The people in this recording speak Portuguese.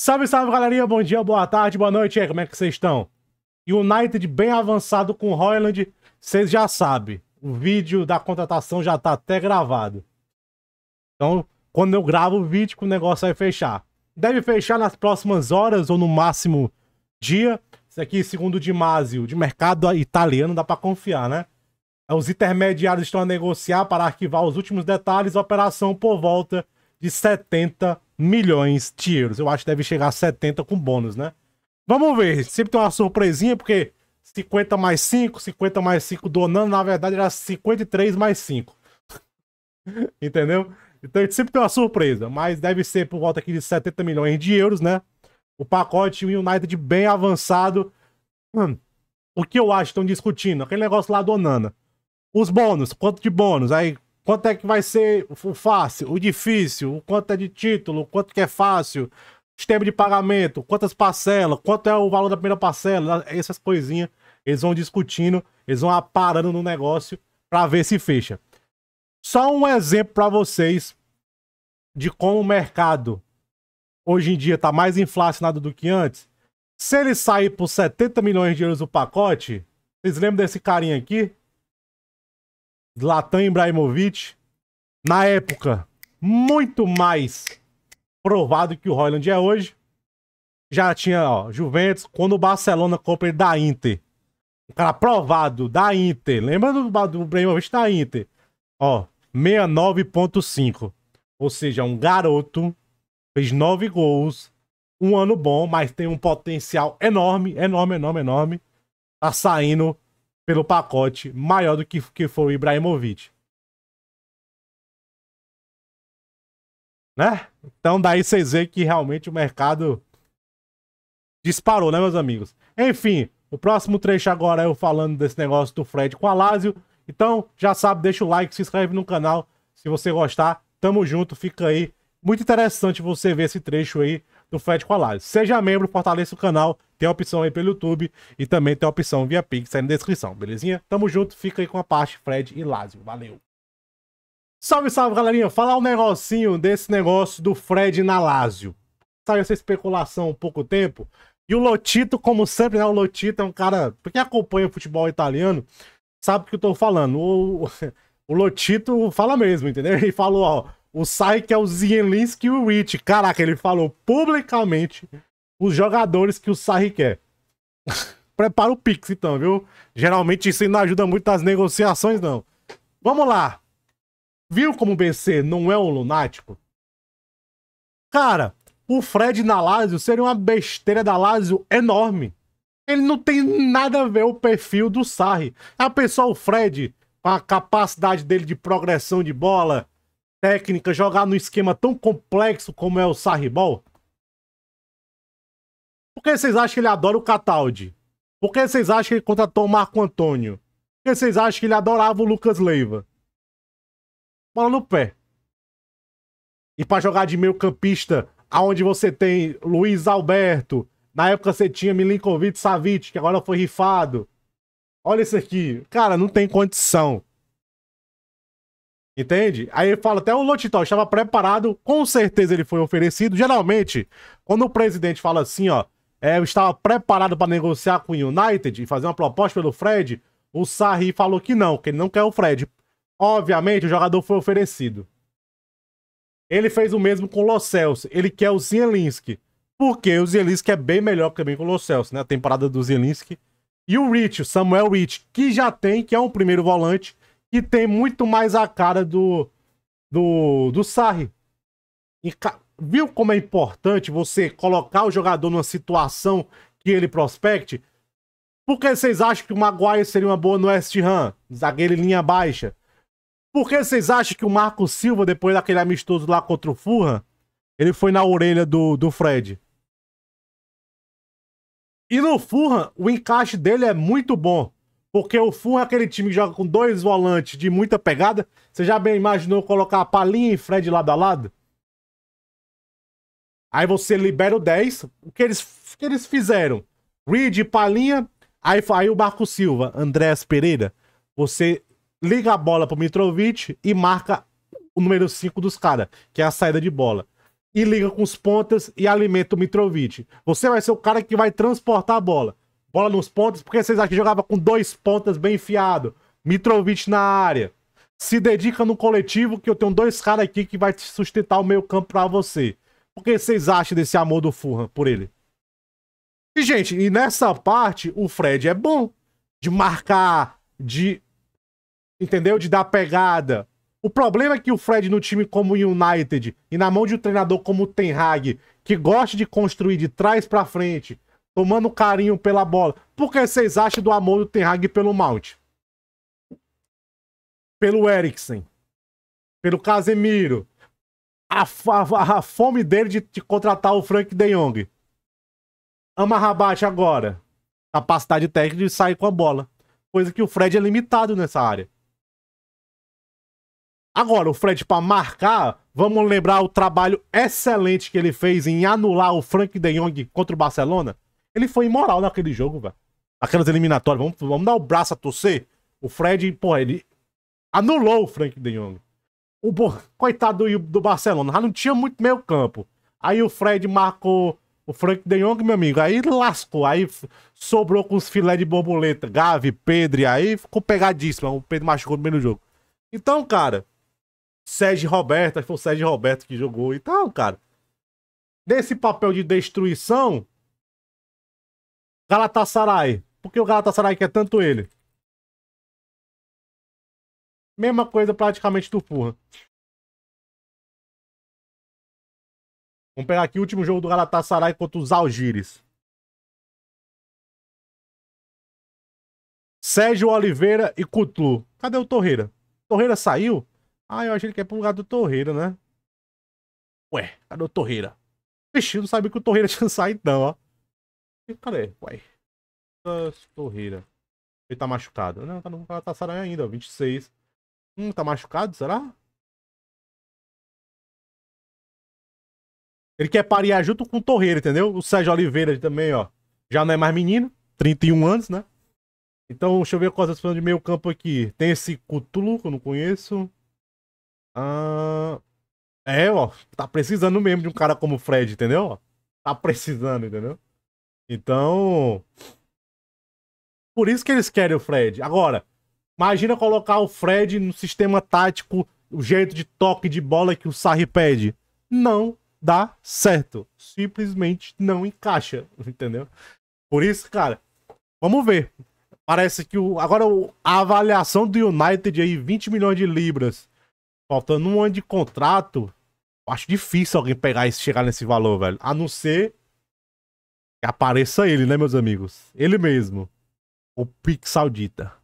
Salve, salve, galerinha. Bom dia, boa tarde, boa noite. E aí, como é que vocês estão? United bem avançado com o Royland. Vocês já sabem. O vídeo da contratação já tá até gravado. Então, quando eu gravo o vídeo, o negócio vai fechar. Deve fechar nas próximas horas ou no máximo dia. Isso aqui, segundo o Dimásio, de mercado italiano, dá para confiar, né? Os intermediários estão a negociar para arquivar os últimos detalhes. operação por volta de 70 milhões de euros. Eu acho que deve chegar a 70 com bônus, né? Vamos ver, sempre tem uma surpresinha, porque 50 mais 5, 50 mais 5 do donando, na verdade era 53 mais 5. Entendeu? Então sempre tem uma surpresa, mas deve ser por volta aqui de 70 milhões de euros, né? O pacote United bem avançado. Hum, o que eu acho que estão discutindo? Aquele negócio lá do Onana. Os bônus, quanto de bônus? Aí quanto é que vai ser o fácil, o difícil, o quanto é de título, o quanto que é fácil, sistema de pagamento, quantas parcelas, quanto é o valor da primeira parcela, essas coisinhas. Eles vão discutindo, eles vão aparando no negócio para ver se fecha. Só um exemplo para vocês de como o mercado hoje em dia está mais inflacionado do que antes. Se ele sair por 70 milhões de euros o pacote, vocês lembram desse carinha aqui? Zlatan Ibrahimovic, na época, muito mais provado que o Royland é hoje. Já tinha, ó, Juventus, quando o Barcelona compra da Inter. Um cara provado da Inter. Lembra do, do Ibrahimovic da Inter? Ó, 69.5. Ou seja, um garoto fez 9 gols, um ano bom, mas tem um potencial enorme, enorme, enorme, enorme. Tá saindo pelo pacote maior do que, que foi o Ibrahimovic. Né? Então daí vocês veem que realmente o mercado disparou, né, meus amigos? Enfim, o próximo trecho agora é eu falando desse negócio do Fred com a Lazio. Então, já sabe, deixa o like, se inscreve no canal se você gostar. Tamo junto, fica aí. Muito interessante você ver esse trecho aí do Fred com a Lazio. Seja membro, fortaleça o canal tem a opção aí pelo YouTube e também tem a opção via Pix aí na descrição, belezinha? Tamo junto, fica aí com a parte, Fred e Lázio. Valeu! Salve, salve, galerinha! Falar um negocinho desse negócio do Fred na Lázio. Saiu essa especulação há pouco tempo. E o Lotito, como sempre, né? O Lotito é um cara. Quem acompanha o futebol italiano sabe o que eu tô falando. O, o Lotito fala mesmo, entendeu? Ele falou, ó. O Sai que é o Zielinski e o Rich. Caraca, ele falou publicamente os jogadores que o Sarri quer. Prepara o Pix, então, viu? Geralmente isso não ajuda muito nas negociações, não. Vamos lá. Viu como o BC não é um lunático? Cara, o Fred na Lazio seria uma besteira da Lazio enorme. Ele não tem nada a ver o perfil do Sarri. É a pessoa, o Fred, com a capacidade dele de progressão de bola, técnica, jogar no esquema tão complexo como é o Sarri Ball, por que vocês acham que ele adora o Cataldi? Por que vocês acham que ele contratou o Marco Antônio? Por que vocês acham que ele adorava o Lucas Leiva? Bola no pé. E para jogar de meio campista, aonde você tem Luiz Alberto, na época você tinha Milinkovic Savic, que agora foi rifado. Olha isso aqui. Cara, não tem condição. Entende? Aí ele fala até o Lotitol estava preparado, com certeza ele foi oferecido. Geralmente, quando o presidente fala assim, ó, é, estava preparado para negociar com o United e fazer uma proposta pelo Fred, o Sarri falou que não, que ele não quer o Fred. Obviamente, o jogador foi oferecido. Ele fez o mesmo com o Los Celso. Ele quer o Zielinski. Porque o Zielinski é bem melhor que também com o Los Celso, né? A temporada do Zielinski. E o Rich, o Samuel Rich, que já tem, que é um primeiro volante, que tem muito mais a cara do do, do Sarri. E, viu como é importante você colocar o jogador numa situação que ele prospecte? Por que vocês acham que o Maguire seria uma boa no West Ham? Zagueiro linha baixa. Por que vocês acham que o Marco Silva, depois daquele amistoso lá contra o Furran, ele foi na orelha do, do Fred? E no Furran, o encaixe dele é muito bom. Porque o Furran é aquele time que joga com dois volantes de muita pegada. Você já bem imaginou colocar a Palinha e Fred lado a lado? Aí você libera o 10. O que eles, o que eles fizeram? Reed, Palinha. Aí, aí o Marco Silva, Andréas Pereira. Você liga a bola pro Mitrovic e marca o número 5 dos caras, que é a saída de bola. E liga com os pontas e alimenta o Mitrovic. Você vai ser o cara que vai transportar a bola. Bola nos pontas, porque vocês acham que jogava com dois pontas bem enfiado. Mitrovic na área. Se dedica no coletivo, que eu tenho dois caras aqui que vai te sustentar o meio campo pra você. O que vocês acham desse amor do Furran por ele? E, gente, e nessa parte, o Fred é bom de marcar, de. Entendeu? De dar pegada. O problema é que o Fred no time como o United e na mão de um treinador como o Ten Hag, que gosta de construir de trás para frente, tomando carinho pela bola. Por que vocês acham do amor do Ten Hag pelo Mount? Pelo Eriksen? Pelo Casemiro? a, a, a fome dele de, de, contratar o Frank De Jong. Amarrabat agora. Capacidade técnica de sair com a bola. Coisa que o Fred é limitado nessa área. Agora, o Fred para marcar, vamos lembrar o trabalho excelente que ele fez em anular o Frank De Jong contra o Barcelona. Ele foi imoral naquele jogo, velho. Aquelas eliminatórias, vamos, vamos dar o braço a torcer. O Fred, pô ele anulou o Frank De Jong o coitado do, do Barcelona, já não tinha muito meio campo. Aí o Fred marcou o Frank de Jong, meu amigo, aí lascou, aí sobrou com os filé de borboleta, Gavi, Pedro, aí ficou pegadíssimo, o Pedro machucou no meio do jogo. Então, cara, Sérgio Roberto, acho que foi o Sérgio Roberto que jogou. Então, cara, nesse papel de destruição, Galatasaray, porque o Galatasaray quer tanto ele? Mesma coisa praticamente do Furran. Vamos pegar aqui o último jogo do Galatasaray contra os Algires. Sérgio Oliveira e Cutlu. Cadê o Torreira? Torreira saiu? Ah, eu achei que é pro lugar do Torreira, né? Ué, cadê o Torreira? Vixe, eu não sabia que o Torreira tinha saído não, ó. Cadê? Ué. Torreira. Ele tá machucado. Não, tá no Galatasaray ainda, ó. 26. Hum, tá machucado, será? Ele quer parear junto com o Torreira, entendeu? O Sérgio Oliveira também, ó. Já não é mais menino, 31 anos, né? Então, deixa eu ver quais é as pessoas de meio campo aqui. Tem esse Cthulhu, que eu não conheço. Ah... É, ó. Tá precisando mesmo de um cara como o Fred, entendeu? Tá precisando, entendeu? Então... Por isso que eles querem o Fred. Agora, Imagina colocar o Fred no sistema tático, o jeito de toque de bola que o Sarri pede. Não dá certo. Simplesmente não encaixa, entendeu? Por isso, cara, vamos ver. Parece que o, agora a avaliação do United aí, 20 milhões de libras, faltando um ano de contrato, acho difícil alguém pegar e chegar nesse valor, velho. A não ser que apareça ele, né, meus amigos? Ele mesmo. O Pix Saudita.